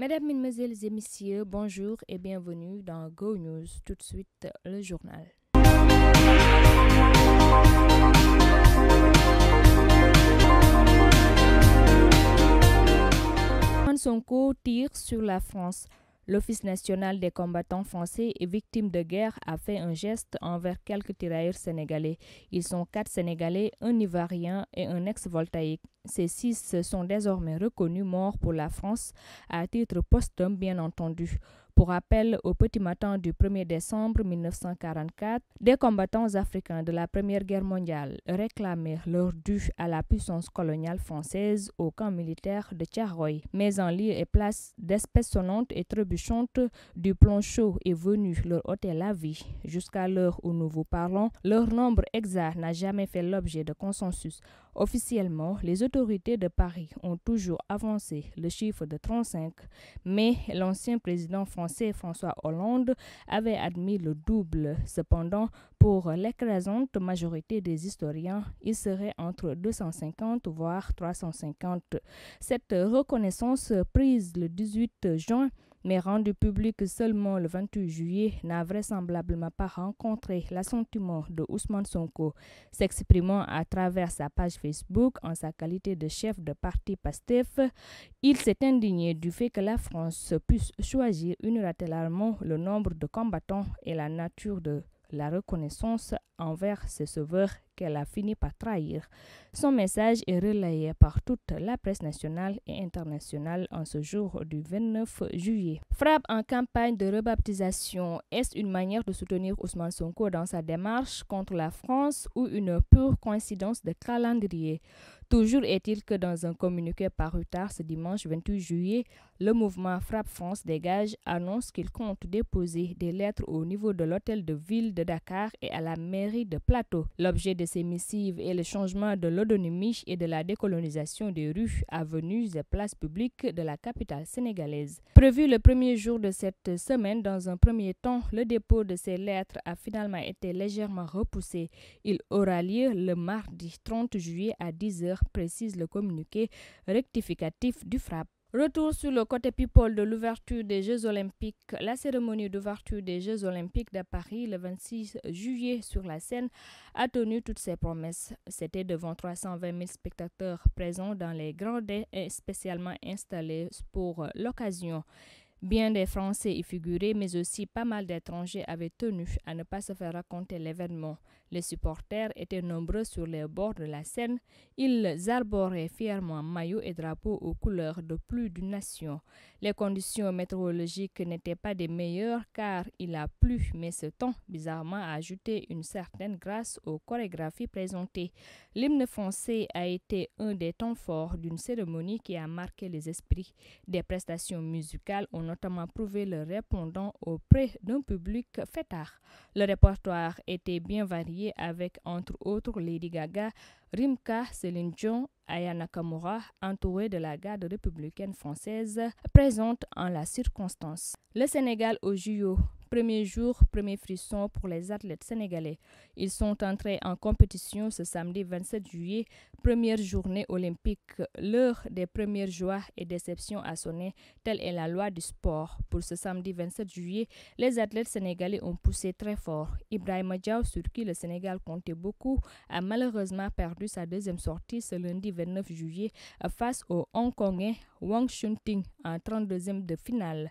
Mesdames, Mesdemoiselles et Messieurs, bonjour et bienvenue dans Go News. Tout de suite, le journal. Sonko tire sur la France. L'Office national des combattants français et victimes de guerre a fait un geste envers quelques tirailleurs sénégalais. Ils sont quatre Sénégalais, un Ivarien et un ex-voltaïque. Ces six sont désormais reconnus morts pour la France à titre posthume, bien entendu. Pour rappel, au petit matin du 1er décembre 1944, des combattants africains de la Première Guerre mondiale réclamèrent leur dû à la puissance coloniale française au camp militaire de Tcharoy. Mais en lieu et place d'espèces sonnantes et trébuchantes du plan chaud est venu leur ôter la vie. Jusqu'à l'heure où nous vous parlons, leur nombre exact n'a jamais fait l'objet de consensus. Officiellement, les autorités de Paris ont toujours avancé le chiffre de 35, mais l'ancien président français François Hollande avait admis le double. Cependant, pour l'écrasante majorité des historiens, il serait entre 250 voire 350. Cette reconnaissance prise le 18 juin mais rendu public seulement le 28 juillet, n'a vraisemblablement pas rencontré l'assentiment de Ousmane Sonko. S'exprimant à travers sa page Facebook en sa qualité de chef de parti PASTEF, il s'est indigné du fait que la France puisse choisir unilatéralement le nombre de combattants et la nature de la reconnaissance envers ce sauveur qu'elle a fini par trahir. Son message est relayé par toute la presse nationale et internationale en ce jour du 29 juillet. Frappe en campagne de rebaptisation. Est-ce une manière de soutenir Ousmane Sonko dans sa démarche contre la France ou une pure coïncidence de calendrier Toujours est-il que dans un communiqué paru tard ce dimanche 28 juillet, le mouvement Frappe France dégage annonce qu'il compte déposer des lettres au niveau de l'hôtel de ville de Dakar et à la mairie de Plateau. L'objet de ces missives est le changement de l'autonomie et de la décolonisation des rues, avenues et places publiques de la capitale sénégalaise. Prévu le premier jour de cette semaine, dans un premier temps, le dépôt de ces lettres a finalement été légèrement repoussé. Il aura lieu le mardi 30 juillet à 10h précise le communiqué rectificatif du FRAP. Retour sur le côté people de l'ouverture des Jeux Olympiques. La cérémonie d'ouverture des Jeux Olympiques de Paris le 26 juillet sur la scène a tenu toutes ses promesses. C'était devant 320 000 spectateurs présents dans les grands et spécialement installés pour l'occasion. Bien des Français y figuraient, mais aussi pas mal d'étrangers avaient tenu à ne pas se faire raconter l'événement. Les supporters étaient nombreux sur les bords de la Seine. Ils arboraient fièrement maillots et drapeaux aux couleurs de plus d'une nation. Les conditions météorologiques n'étaient pas des meilleures car il a plu, mais ce temps, bizarrement, a ajouté une certaine grâce aux chorégraphies présentées. L'hymne français a été un des temps forts d'une cérémonie qui a marqué les esprits. Des prestations musicales ont notamment prouvé le répondant auprès d'un public fêtard. Le répertoire était bien varié avec entre autres Lady Gaga, Rimka, Céline Dion, Ayana Nakamura, entourée de la garde républicaine française, présente en la circonstance. Le Sénégal au JO Premier jour, premier frisson pour les athlètes sénégalais. Ils sont entrés en compétition ce samedi 27 juillet, première journée olympique. L'heure des premières joies et déceptions a sonné, telle est la loi du sport. Pour ce samedi 27 juillet, les athlètes sénégalais ont poussé très fort. Ibrahim Diaw, sur qui le Sénégal comptait beaucoup, a malheureusement perdu sa deuxième sortie ce lundi 29 juillet face au Hongkongais Wang Shunting en 32e de finale.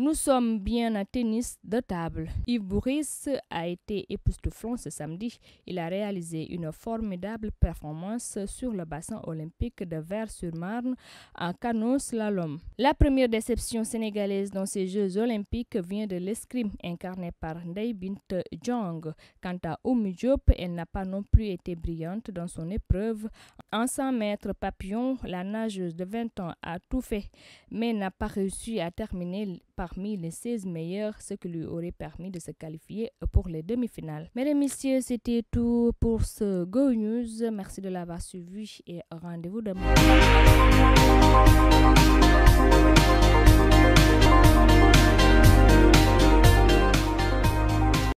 Nous sommes bien à tennis de table. Yves Bourris a été époustouflant ce samedi. Il a réalisé une formidable performance sur le bassin olympique de Vers-sur-Marne en canot slalom. La première déception sénégalaise dans ces Jeux olympiques vient de l'escrime incarnée par Ndeye Jong. Quant à Oumu Diop, elle n'a pas non plus été brillante dans son épreuve. En 100 mètres papillon, la nageuse de 20 ans a tout fait, mais n'a pas réussi à terminer par les 16 meilleurs, ce qui lui aurait permis de se qualifier pour les demi-finales. Mesdames, et Messieurs, c'était tout pour ce Go News. Merci de l'avoir suivi et rendez-vous demain.